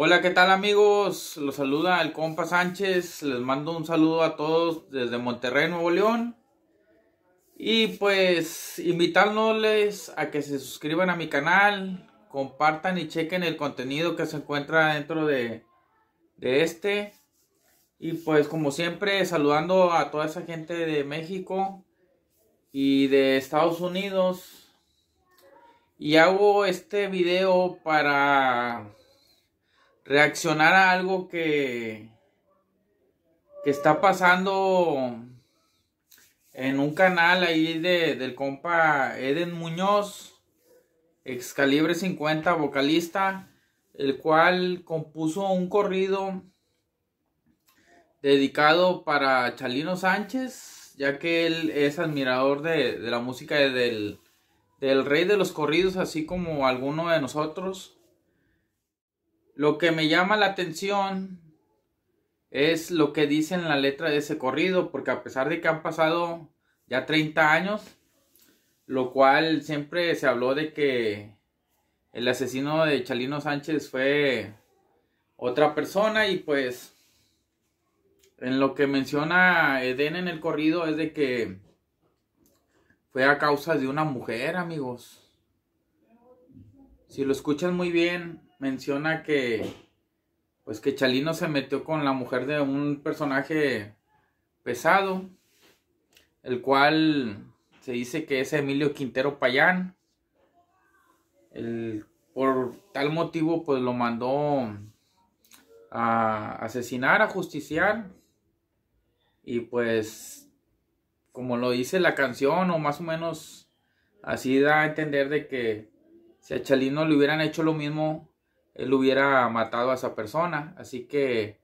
Hola, ¿qué tal amigos? Los saluda el compa Sánchez. Les mando un saludo a todos desde Monterrey, Nuevo León. Y pues invitándoles a que se suscriban a mi canal, compartan y chequen el contenido que se encuentra dentro de, de este. Y pues como siempre saludando a toda esa gente de México y de Estados Unidos. Y hago este video para reaccionar a algo que, que está pasando en un canal ahí de, del compa Eden Muñoz, Excalibre 50, vocalista, el cual compuso un corrido dedicado para Chalino Sánchez, ya que él es admirador de, la música del, del rey de los corridos, así como alguno de nosotros. Lo que me llama la atención es lo que dice en la letra de ese corrido, porque a pesar de que han pasado ya 30 años, lo cual siempre se habló de que el asesino de Chalino Sánchez fue otra persona y pues en lo que menciona Eden en el corrido es de que fue a causa de una mujer, amigos. Si lo escuchan muy bien, menciona que pues que Chalino se metió con la mujer de un personaje pesado, el cual se dice que es Emilio Quintero Payán. por tal motivo pues lo mandó a asesinar, a justiciar. Y pues como lo dice la canción o más o menos así da a entender de que si a Chalino le hubieran hecho lo mismo él hubiera matado a esa persona. Así que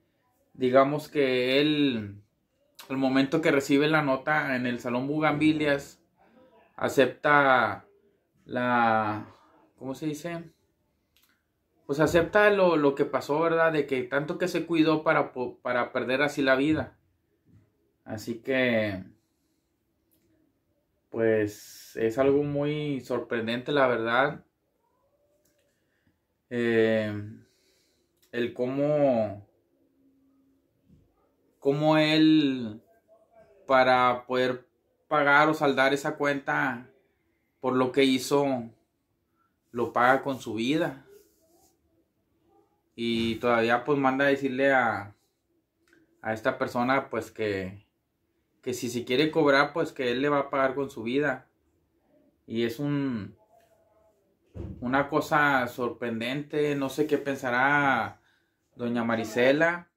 digamos que él, al momento que recibe la nota en el Salón Bugambilias, acepta la, ¿cómo se dice? Pues acepta lo, lo, que pasó, ¿verdad? De que tanto que se cuidó para, para perder así la vida. Así que, pues es algo muy sorprendente, la verdad. Em, el cómo, cómo él, para poder pagar o saldar esa cuenta por lo que hizo, lo paga con su vida. Y todavía pues manda a decirle a, a esta persona pues que, que si se quiere cobrar pues que él le va a pagar con su vida. Y es un, una cosa sorprendente, no sé qué pensará doña Marisela.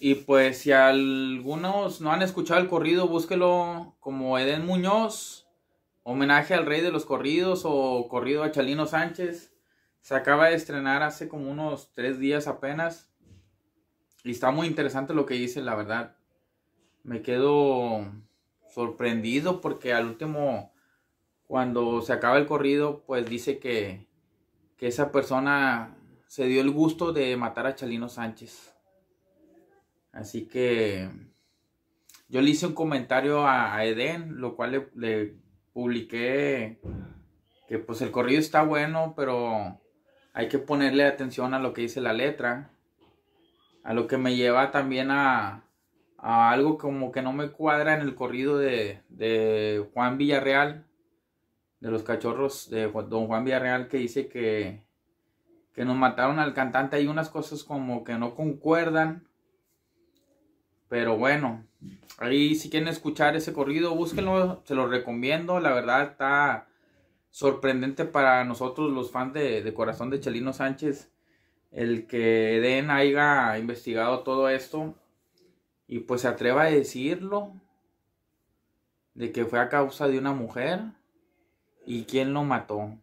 Y pues si algunos no han escuchado el corrido, búsquelo como Edén Muñoz, homenaje al rey de los corridos o corrido a Chalino Sánchez. Se acaba de estrenar hace como unos tres días apenas. Y está muy interesante lo que dice, la verdad. Me quedo sorprendido porque al último cuando se acaba el corrido, pues dice que, esa persona se dio el gusto de matar a Chalino Sánchez. Así que yo le hice un comentario a, Edén, Eden, lo cual le, publiqué que pues el corrido está bueno, pero hay que ponerle atención a lo que dice la letra. A lo que me lleva también a, algo como que no me cuadra en el corrido de, de Juan Villarreal, de los cachorros de don Juan Villarreal que dice que, nos mataron al cantante. Hay unas cosas como que no concuerdan. Pero bueno, ahí si quieren escuchar ese corrido, búsquenlo, se lo recomiendo. La verdad está sorprendente para nosotros los fans de, de Corazón de Chelino Sánchez el que Den haya investigado todo esto y pues se atreva a decirlo de que fue a causa de una mujer. ¿Y quién lo mató?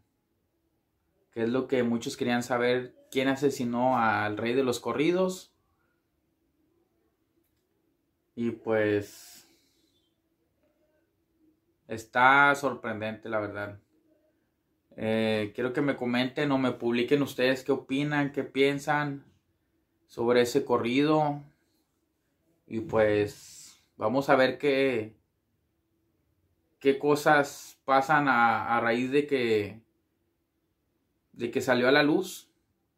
Que es lo que muchos querían saber. ¿Quién asesinó al rey de los corridos? Y pues... Está sorprendente, la verdad. Eh, quiero que me comenten o me publiquen ustedes qué opinan, qué piensan sobre ese corrido. Y pues vamos a ver qué, qué cosas pasan a, raíz de que, de que salió a la luz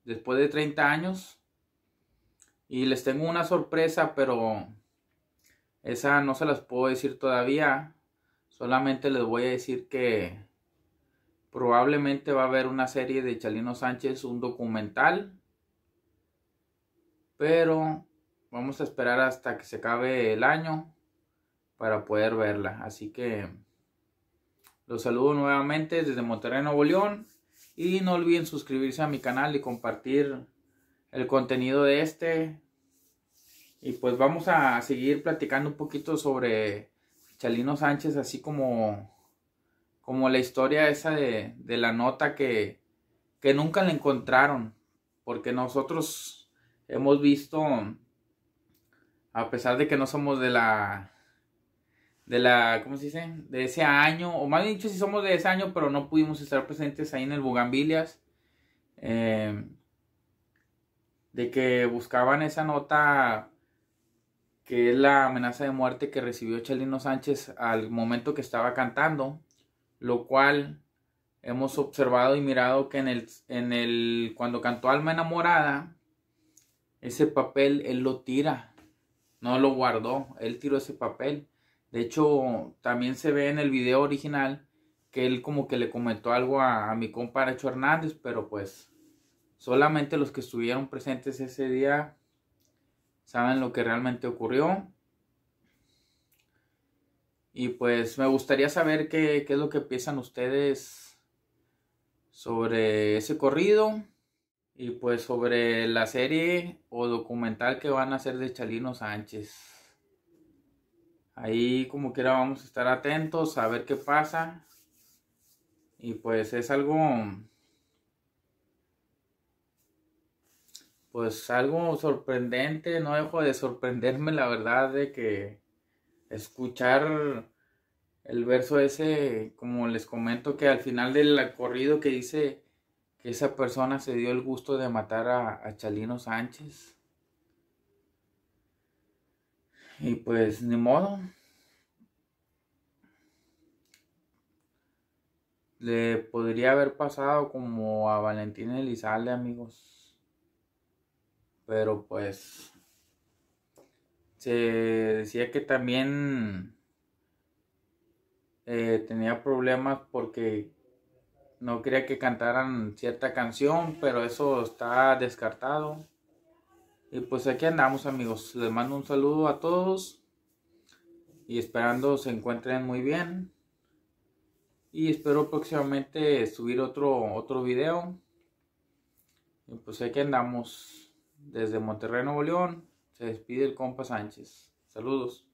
después de 30 años. Y les tengo una sorpresa, pero esa no se las puedo decir todavía. Solamente les voy a decir que probablemente va a haber una serie de Chalino Sánchez, un documental. Pero vamos a esperar hasta que se acabe el año para poder verla. Así que los saludo nuevamente desde Monterrey, Nuevo León. Y no olviden suscribirse a mi canal y compartir el contenido de este. Y pues vamos a seguir platicando un poquito sobre Chalino Sánchez, así como, como la historia esa de, de la nota que, que nunca le encontraron. Porque nosotros hemos visto, a pesar de que no somos de la de la, ¿cómo se dice? De ese año, o más bien dicho, si somos de ese año, pero no pudimos estar presentes ahí en el Bogambilias... Eh, de que buscaban esa nota que es la amenaza de muerte que recibió Chelino Sánchez al momento que estaba cantando, lo cual hemos observado y mirado que en el, en el cuando cantó Alma enamorada, ese papel él lo tira, no lo guardó, él tiró ese papel de hecho, también se ve en el video original que él como que le comentó algo a, mi compa Nacho Hernández, pero pues solamente los que estuvieron presentes ese día saben lo que realmente ocurrió. Y pues me gustaría saber qué, qué es lo que piensan ustedes sobre ese corrido y pues sobre la serie o documental que van a hacer de Chalino Sánchez. Ahí como quiera vamos a estar atentos a ver qué pasa. Y pues es algo... Pues algo sorprendente, no dejo de sorprenderme la verdad de que escuchar el verso ese, como les comento, que al final del corrido que dice que esa persona se dio el gusto de matar a Chalino Sánchez. Y pues ni modo. Le podría haber pasado como a Valentín Elizalde, amigos. Pero pues se decía que también eh, tenía problemas porque no quería que cantaran cierta canción, pero eso está descartado. Y pues aquí andamos amigos. Les mando un saludo a todos. Y esperando se encuentren muy bien. Y espero próximamente subir otro, otro video. Y pues aquí andamos. Desde Monterrey, Nuevo León. Se despide el compa Sánchez. Saludos.